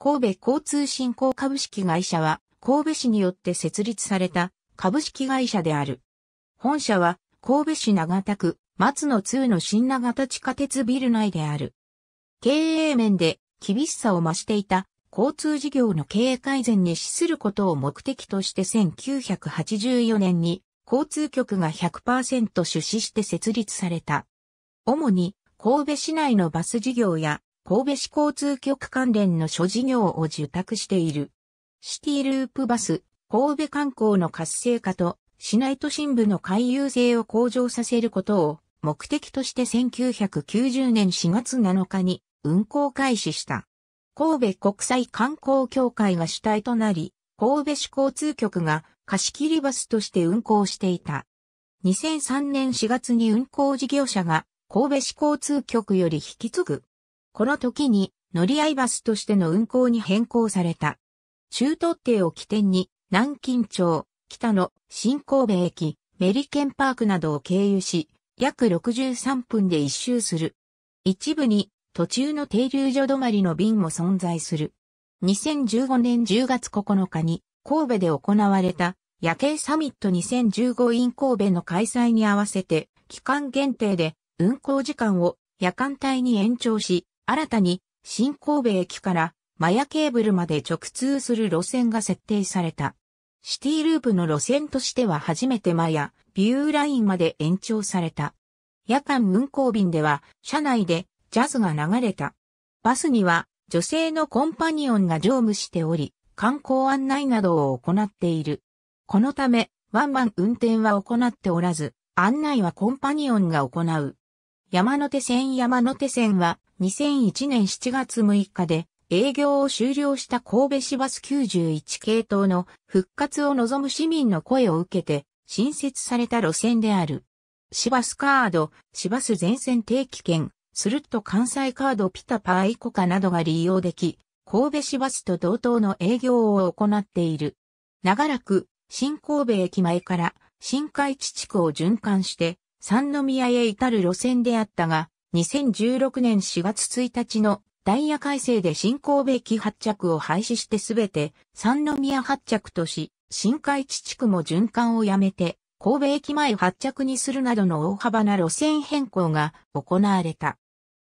神戸交通振興株式会社は、神戸市によって設立された株式会社である。本社は、神戸市長田区、松野通の新長田地下鉄ビル内である。経営面で厳しさを増していた交通事業の経営改善に資することを目的として1984年に交通局が100%出資して設立された。主に神戸市内のバス事業や神戸市交通局関連の諸事業を受託している。シティループバス、神戸観光の活性化と市内都心部の回遊性を向上させることを目的として1990年4月7日に運行開始した。神戸国際観光協会が主体となり、神戸市交通局が貸切バスとして運行していた。2003年4月に運行事業者が神戸市交通局より引き継ぐこの時に乗り合いバスとしての運行に変更された。中東定を起点に南京町、北の新神戸駅、メリケンパークなどを経由し、約63分で一周する。一部に途中の停留所止まりの便も存在する。2015年10月9日に神戸で行われた夜景サミット 2015in 神戸の開催に合わせて期間限定で運行時間を夜間帯に延長し、新たに新神戸駅からマヤケーブルまで直通する路線が設定された。シティループの路線としては初めてマヤ、ビューラインまで延長された。夜間運行便では、車内でジャズが流れた。バスには女性のコンパニオンが乗務しており、観光案内などを行っている。このため、ワンマン運転は行っておらず、案内はコンパニオンが行う。山手線山手線は2001年7月6日で営業を終了した神戸市バス91系統の復活を望む市民の声を受けて新設された路線である。市バスカード、市バス全線定期券、スルッと関西カードピタパーイコカなどが利用でき、神戸市バスと同等の営業を行っている。長らく、新神戸駅前から新海地地区を循環して、三宮へ至る路線であったが、2016年4月1日のダイヤ改正で新神戸駅発着を廃止してすべて三宮発着とし、新海地地区も循環をやめて、神戸駅前発着にするなどの大幅な路線変更が行われた。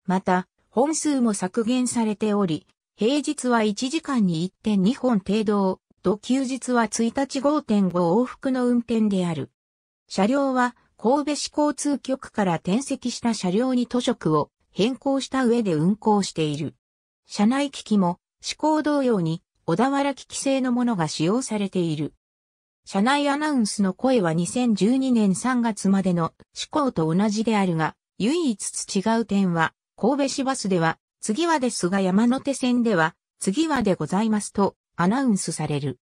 また、本数も削減されており、平日は1時間に1.2本程度と休日は1日5.5往復の運転である。車両は神戸市交通局から転籍した車両に都職を変更した上で運行している。車内機器も、試行同様に、小田原機器製のものが使用されている。車内アナウンスの声は2012年3月までの試行と同じであるが、唯一違う点は、神戸市バスでは、次はですが山手線では、次はでございますとアナウンスされる。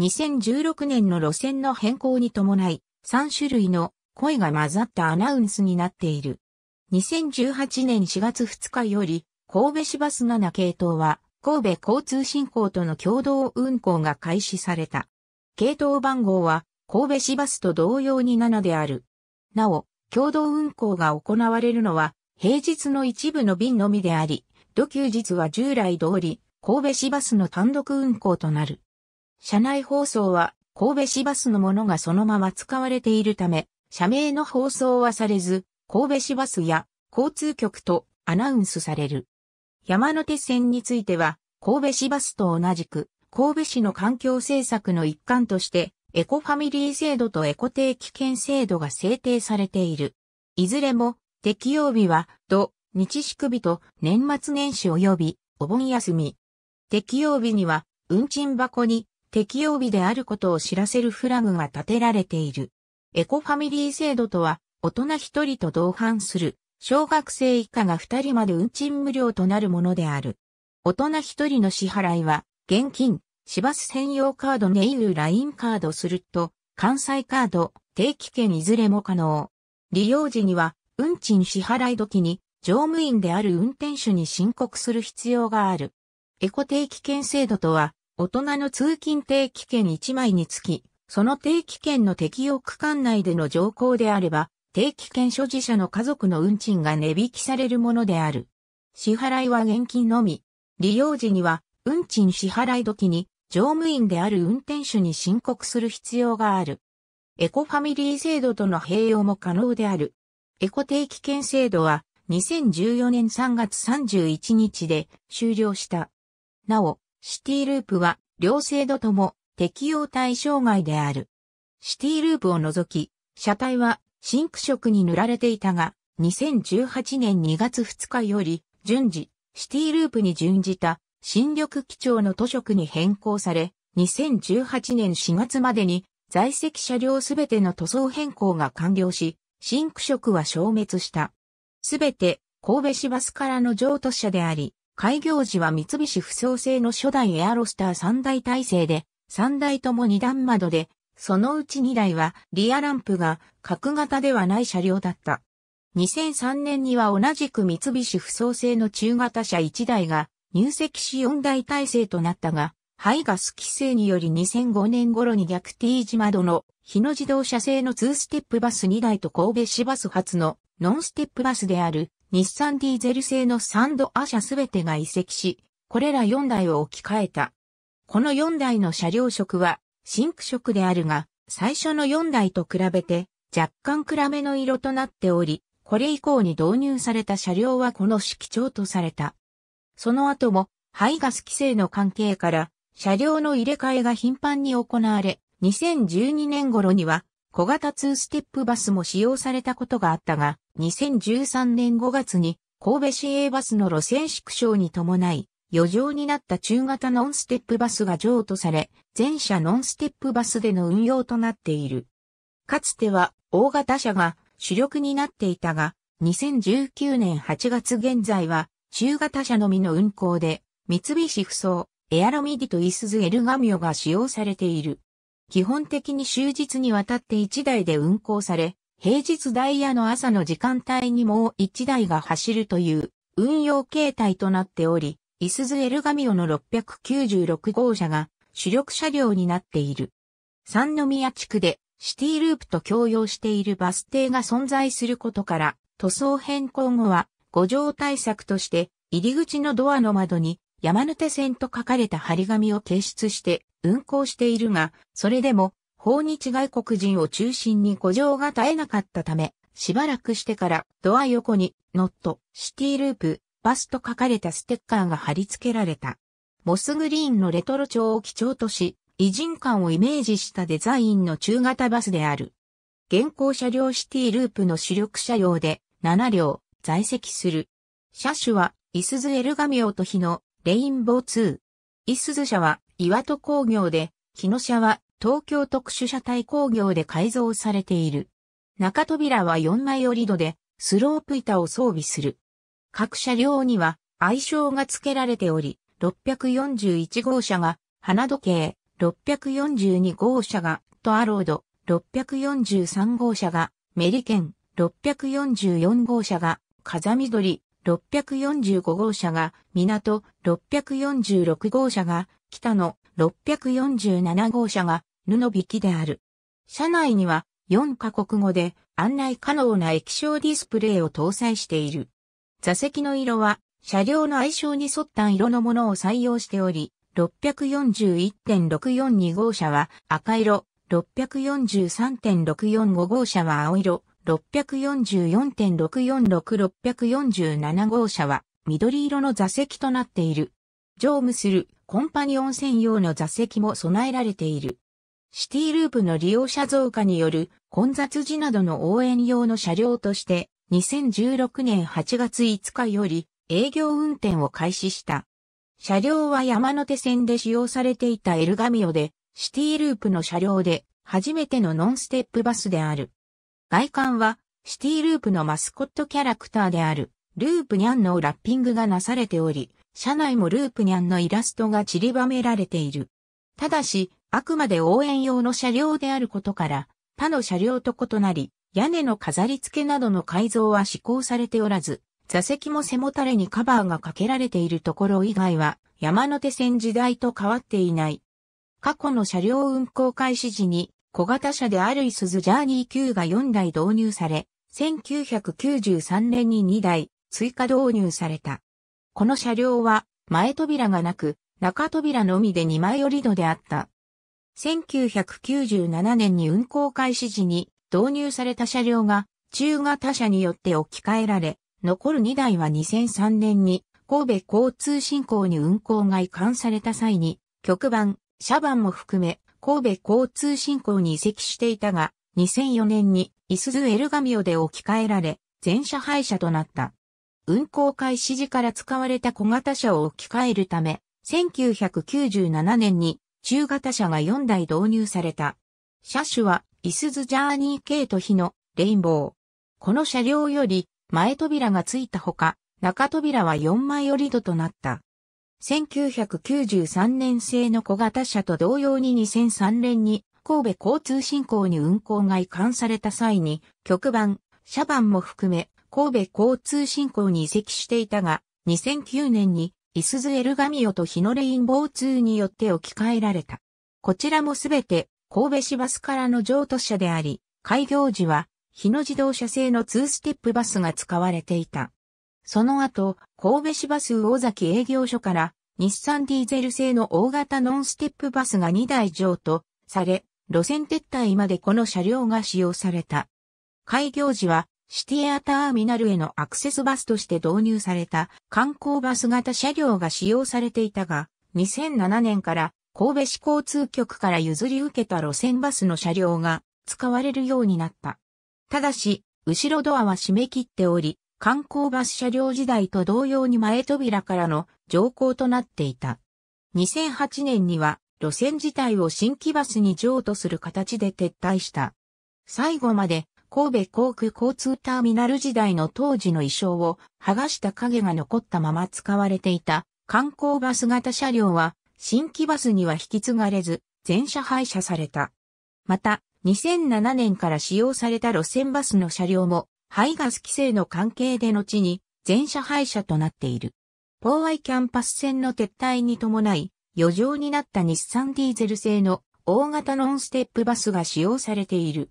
2016年の路線の変更に伴い、3種類の声が混ざったアナウンスになっている。2018年4月2日より、神戸市バス7系統は、神戸交通振興との共同運行が開始された。系統番号は、神戸市バスと同様に7である。なお、共同運行が行われるのは、平日の一部の便のみであり、土休日は従来通り、神戸市バスの単独運行となる。車内放送は、神戸市バスのものがそのまま使われているため、社名の放送はされず、神戸市バスや交通局とアナウンスされる。山手線については、神戸市バスと同じく、神戸市の環境政策の一環として、エコファミリー制度とエコ定期券制度が制定されている。いずれも、適用日は、土、日祝日と年末年始及び、お盆休み。適用日には、運賃箱に、適用日であることを知らせるフラグが立てられている。エコファミリー制度とは、大人一人と同伴する、小学生以下が二人まで運賃無料となるものである。大人一人の支払いは、現金、市バス専用カードネイルラインカードすると、関西カード、定期券いずれも可能。利用時には、運賃支払い時に、乗務員である運転手に申告する必要がある。エコ定期券制度とは、大人の通勤定期券1枚につき、その定期券の適用区間内での乗降であれば、定期券所持者の家族の運賃が値引きされるものである。支払いは現金のみ。利用時には、運賃支払い時に、乗務員である運転手に申告する必要がある。エコファミリー制度との併用も可能である。エコ定期券制度は、2014年3月31日で終了した。なお、シティループは、両制度とも適用対象外である。シティループを除き、車体はシンク色に塗られていたが、2018年2月2日より、順次、シティループに準じた、新緑基調の図色に変更され、2018年4月までに、在籍車両すべての塗装変更が完了し、シンク色は消滅した。すべて、神戸市バスからの譲渡車であり、開業時は三菱不創製の初代エアロスター3大体制で3台とも2段窓で、そのうち2台はリアランプが角型ではない車両だった。2003年には同じく三菱不創製の中型車1台が入籍し4台体制となったが、排ガス規制により2005年頃に逆 T 字窓の日野自動車製の2ステップバス2台と神戸市バス発のノンステップバスである日産ディーゼル製のサンドア車すべてが移籍し、これら4台を置き換えた。この4台の車両色はシンク色であるが、最初の4台と比べて若干暗めの色となっており、これ以降に導入された車両はこの色調とされた。その後も排ガス規制の関係から車両の入れ替えが頻繁に行われ、2012年頃には小型2ステップバスも使用されたことがあったが、2013年5月に神戸市営バスの路線縮小に伴い、余剰になった中型ノンステップバスが譲渡され、全車ノンステップバスでの運用となっている。かつては大型車が主力になっていたが、2019年8月現在は中型車のみの運行で、三菱ふそう、エアロミディとイスズエルガミオが使用されている。基本的に終日にわたって1台で運行され、平日ダイヤの朝の時間帯にもう1台が走るという運用形態となっており、イスズエルガミオの696号車が主力車両になっている。三宮地区でシティループと共用しているバス停が存在することから、塗装変更後は五条対策として入り口のドアの窓に山手線と書かれた張り紙を提出して運行しているが、それでも訪日外国人を中心に五条が絶えなかったため、しばらくしてからドア横にノットシティループバスと書かれたステッカーが貼り付けられた。モスグリーンのレトロ調を基調とし、偉人感をイメージしたデザインの中型バスである。現行車両シティループの主力車両で7両在籍する。車種はイスズエルガミオと日ノレインボー2。イスズ車は岩戸工業で、日野車は東京特殊車体工業で改造されている。中扉は4枚折り戸でスロープ板を装備する。各車両には愛称が付けられており、641号車が花時計、642号車がトアロード、643号車がメリケン、644号車が風緑、645号車が港、646号車が北野、647号車が布引きである。車内には4カ国語で案内可能な液晶ディスプレイを搭載している。座席の色は、車両の相性に沿った色のものを採用しており、641.642号車は赤色、643.645号車は青色、644.646647号車は緑色の座席となっている。乗務するコンパニオン専用の座席も備えられている。シティループの利用者増加による混雑時などの応援用の車両として2016年8月5日より営業運転を開始した。車両は山手線で使用されていたエルガミオで、シティループの車両で初めてのノンステップバスである。外観はシティループのマスコットキャラクターであるループニャンのラッピングがなされており、車内もループニャンのイラストが散りばめられている。ただし、あくまで応援用の車両であることから、他の車両と異なり、屋根の飾り付けなどの改造は施行されておらず、座席も背もたれにカバーがかけられているところ以外は山手線時代と変わっていない。過去の車両運行開始時に小型車であるイスズジャーニー級が4台導入され、1993年に2台追加導入された。この車両は前扉がなく中扉のみで2枚折り戸であった。1997年に運行開始時に導入された車両が中型車によって置き換えられ、残る2台は2003年に神戸交通振興に運行が移管された際に、局番、車番も含め神戸交通振興に移籍していたが、2004年にイスズエルガミオで置き換えられ、全車廃車となった。運行開始時から使われた小型車を置き換えるため、1997年に中型車が4台導入された。車種はイスズジャーニー系と日のレインボー。この車両より前扉がついたほか、中扉は4枚折り戸となった。1993年製の小型車と同様に2003年に神戸交通振興に運行が移管された際に、局番、車番も含め、神戸交通振興に移籍していたが、2009年に、イスズエルガミオと日のレインボー2によって置き換えられた。こちらもすべて神戸市バスからの譲渡車であり、開業時は、日野自動車製の2ステップバスが使われていた。その後、神戸市バス大崎営業所から、日産ディーゼル製の大型ノンステップバスが2台譲渡され、路線撤退までこの車両が使用された。開業時は、シティアターミナルへのアクセスバスとして導入された観光バス型車両が使用されていたが、2007年から神戸市交通局から譲り受けた路線バスの車両が使われるようになった。ただし、後ろドアは閉め切っており、観光バス車両時代と同様に前扉からの乗降となっていた。2008年には路線自体を新規バスに譲渡する形で撤退した。最後まで神戸航空交通ターミナル時代の当時の衣装を剥がした影が残ったまま使われていた観光バス型車両は新規バスには引き継がれず、全車廃車された。また、2007年から使用された路線バスの車両も、排ガス規制の関係で後に、全車廃車となっている。ポーアイキャンパス線の撤退に伴い、余剰になった日産ディーゼル製の大型ノンステップバスが使用されている。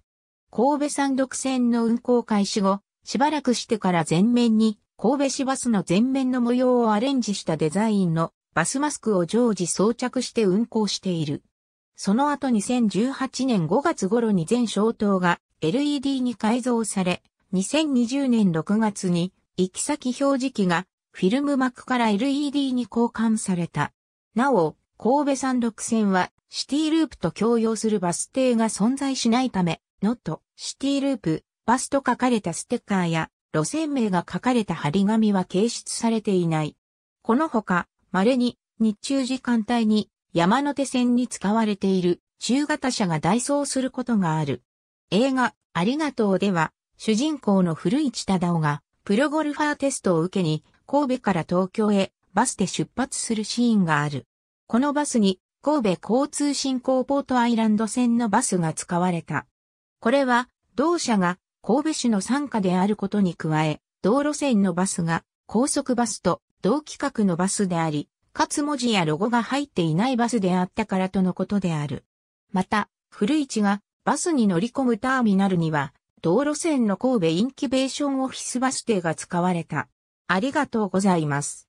神戸山独線の運行開始後、しばらくしてから前面に神戸市バスの前面の模様をアレンジしたデザインのバスマスクを常時装着して運行している。その後2018年5月頃に全消灯が LED に改造され、2020年6月に行き先表示器がフィルム膜から LED に交換された。なお、神戸山六線はシティループと共用するバス停が存在しないため、ノット、シティループ、バスと書かれたステッカーや路線名が書かれた張り紙は掲出されていない。このほか、稀に日中時間帯に山手線に使われている中型車が代走することがある。映画、ありがとうでは、主人公の古市忠夫が、プロゴルファーテストを受けに、神戸から東京へバスで出発するシーンがある。このバスに、神戸交通振興ポートアイランド線のバスが使われた。これは、同社が神戸市の参加であることに加え、道路線のバスが高速バスと同規格のバスであり、かつ文字やロゴが入っていないバスであったからとのことである。また、古市がバスに乗り込むターミナルには、道路線の神戸インキュベーションオフィスバス停が使われた。ありがとうございます。